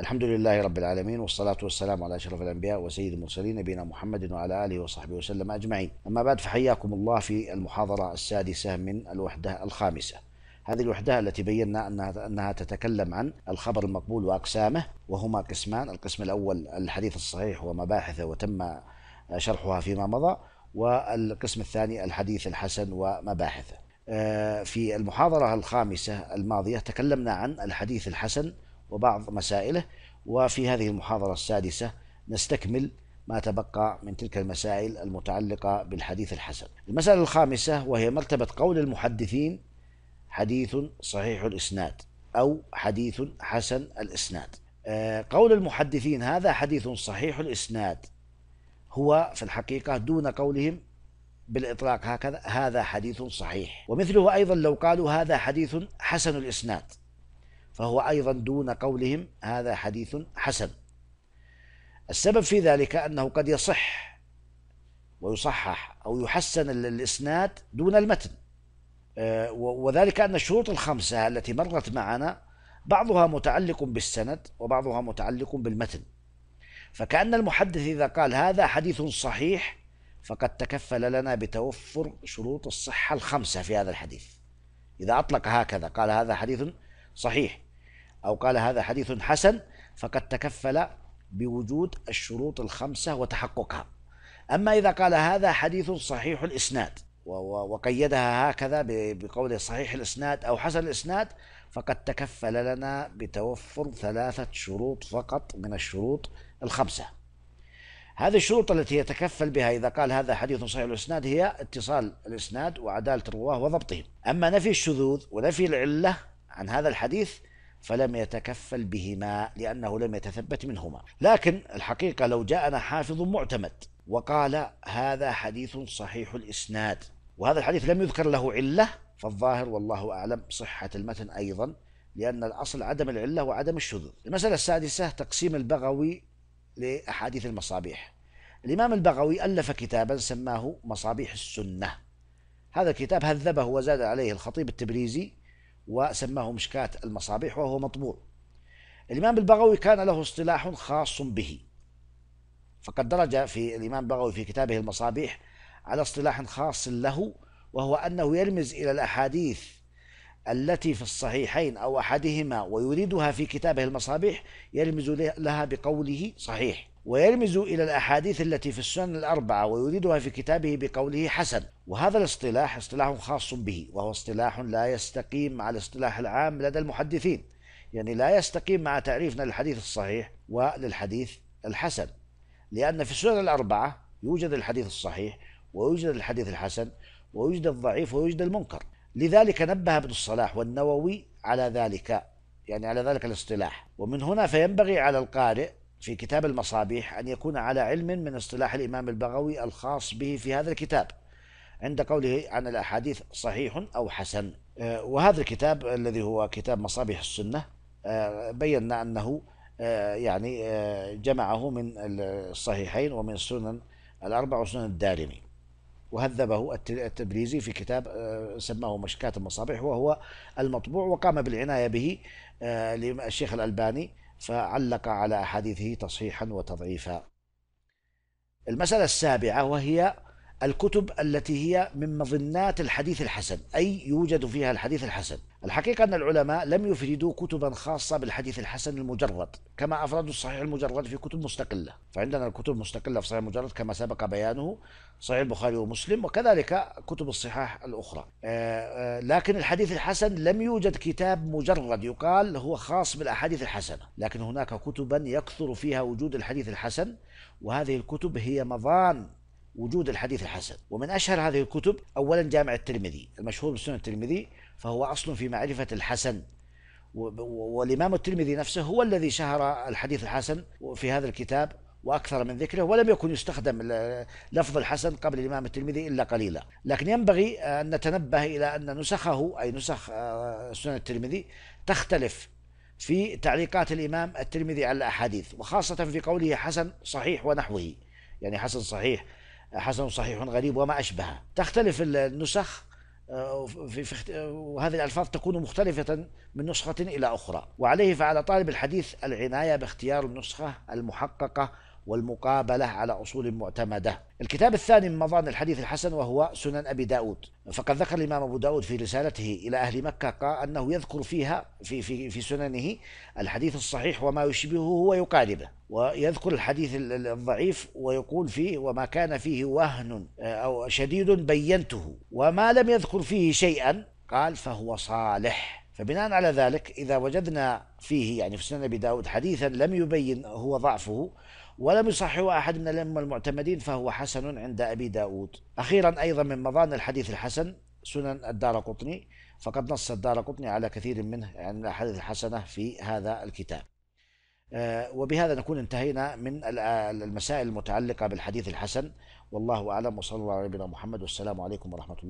الحمد لله رب العالمين والصلاة والسلام على أشرف الأنبياء وسيد المرسلين نبينا محمد وعلى آله وصحبه وسلم أجمعين أما بعد فحياكم الله في المحاضرة السادسة من الوحدة الخامسة هذه الوحدة التي بينا أنها, أنها تتكلم عن الخبر المقبول وأقسامه وهما قسمان القسم الأول الحديث الصحيح ومباحثه وتم شرحها فيما مضى والقسم الثاني الحديث الحسن ومباحثه آه، في المحاضرة الخامسة الماضية تكلمنا عن الحديث الحسن وبعض مسائله وفي هذه المحاضرة السادسة نستكمل ما تبقى من تلك المسائل المتعلقة بالحديث الحسن. المسألة الخامسة وهي مرتبة قول المحدثين حديث صحيح الإسناد أو حديث حسن الإسناد. آه، قول المحدثين هذا حديث صحيح الإسناد هو في الحقيقة دون قولهم بالإطلاق هكذا هذا حديث صحيح ومثله أيضا لو قالوا هذا حديث حسن الإسناد فهو أيضا دون قولهم هذا حديث حسن السبب في ذلك أنه قد يصح ويصحح أو يحسن الإسناد دون المتن آه، وذلك أن الشروط الخمسة التي مرت معنا بعضها متعلق بالسند وبعضها متعلق بالمتن فكأن المحدث إذا قال هذا حديث صحيح فقد تكفل لنا بتوفر شروط الصحة الخمسة في هذا الحديث إذا أطلق هكذا قال هذا حديث صحيح أو قال هذا حديث حسن فقد تكفل بوجود الشروط الخمسة وتحققها أما إذا قال هذا حديث صحيح الإسناد وقيدها هكذا بقوله صحيح الإسناد أو حسن الإسناد فقد تكفل لنا بتوفر ثلاثة شروط فقط من الشروط الخمسة هذه الشروط التي يتكفل بها إذا قال هذا حديث صحيح الإسناد هي اتصال الإسناد وعدالة الرواه وضبطهم أما نفي الشذوذ ونفي العلة عن هذا الحديث فلم يتكفل بهما لأنه لم يتثبت منهما لكن الحقيقة لو جاءنا حافظ معتمد وقال هذا حديث صحيح الإسناد وهذا الحديث لم يذكر له علة فالظاهر والله أعلم صحة المتن أيضا لأن الأصل عدم العلة وعدم الشذوذ المسألة السادسة تقسيم البغوي لأحاديث المصابيح الإمام البغوي ألف كتابا سماه مصابيح السنة هذا الكتاب هذبه وزاد عليه الخطيب التبريزي وسماه مشكاة المصابيح وهو مطبوع الإمام البغوي كان له اصطلاح خاص به فقد درج في الإمام البغوي في كتابه المصابيح على اصطلاح خاص له وهو أنه يرمز إلى الأحاديث التي في الصحيحين أو أحدهما ويريدها في كتابه المصابيح يرمز لها بقوله صحيح ويرمز إلى الأحاديث التي في السنن الأربعة ويريدها في كتابه بقوله حسن وهذا الاصطلاح اصطلاح خاص به وهو اصطلاح لا يستقيم مع الاصطلاح العام لدى المحدثين يعني لا يستقيم مع تعريفنا للحديث الصحيح وللحديث الحسن لأن في السنن الأربعة يوجد الحديث الصحيح ويوجد الحديث الحسن ويوجد الضعيف ويوجد المنكر لذلك نبه ابن الصلاح والنووي على ذلك يعني على ذلك الاصطلاح ومن هنا فينبغي على القارئ في كتاب المصابيح أن يكون على علم من اصطلاح الإمام البغوي الخاص به في هذا الكتاب عند قوله عن الأحاديث صحيح أو حسن آه، وهذا الكتاب الذي هو كتاب مصابيح السنة آه، بينا أنه آه، يعني جمعه من الصحيحين ومن السنن الأربع وسنن الدارمي وهذبه التبريزي في كتاب سماه مشكات المصابيح وهو المطبوع وقام بالعناية به للشيخ الألباني فعلق على أحاديثه تصحيحا وتضعيفا المسألة السابعة وهي الكتب التي هي من مظنات الحديث الحسن أي يوجد فيها الحديث الحسن الحقيقة أن العلماء لم يفردوا كتبا خاصة بالحديث الحسن المجرد كما أفردوا الصحيح المجرد في كتب مستقلة فعندنا الكتب مستقلة في صحيح المجرد كما سبق بيانه صحيح البخاري ومسلم وكذلك كتب الصحاح الأخرى آه، آه، لكن الحديث الحسن لم يوجد كتاب مجرد يقال هو خاص بالأحاديث الحسنة لكن هناك كتبا يكثر فيها وجود الحديث الحسن وهذه الكتب هي مضان وجود الحديث الحسن ومن أشهر هذه الكتب أولا جامع الترمذي المشهور بسنن الترمذي فهو أصل في معرفة الحسن والإمام الترمذي نفسه هو الذي شهر الحديث الحسن في هذا الكتاب وأكثر من ذكره ولم يكن يستخدم لفظ الحسن قبل الإمام الترمذي إلا قليلا لكن ينبغي أن نتنبه إلى أن نسخه أي نسخ آه، سنن الترمذي تختلف في تعليقات الإمام الترمذي على الأحاديث وخاصة في قوله حسن صحيح ونحوه يعني حسن صحيح حسن صحيح غريب وما أشبهه تختلف النسخ آه، في آه، وهذه الألفاظ تكون مختلفة من نسخة إلى أخرى وعليه فعلى طالب الحديث العناية باختيار النسخة المحققة والمقابلة على أصول معتمدة الكتاب الثاني من مظان الحديث الحسن وهو سنن أبي داود فقد ذكر الإمام أبو داود في رسالته إلى أهل مكة قال أنه يذكر فيها في, في, في سننه الحديث الصحيح وما يشبهه ويقاربه ويذكر الحديث الضعيف ويقول فيه وما كان فيه وهن آه، أو شديد بينته وما لم يذكر فيه شيئا قال فهو صالح فبناء على ذلك إذا وجدنا فيه يعني في سنن أبي داود حديثا لم يبين هو ضعفه ولم يصحه أحد من الأئمة المعتمدين فهو حسن عند أبي داود أخيرا أيضا من مضان الحديث الحسن سنن الدار قطني فقد نص الدار قطني على كثير منه يعني من الأحاديث الحسنة في هذا الكتاب آه، وبهذا نكون انتهينا من المسائل المتعلقة بالحديث الحسن والله أعلم وصلى الله على نبينا محمد والسلام عليكم ورحمة الله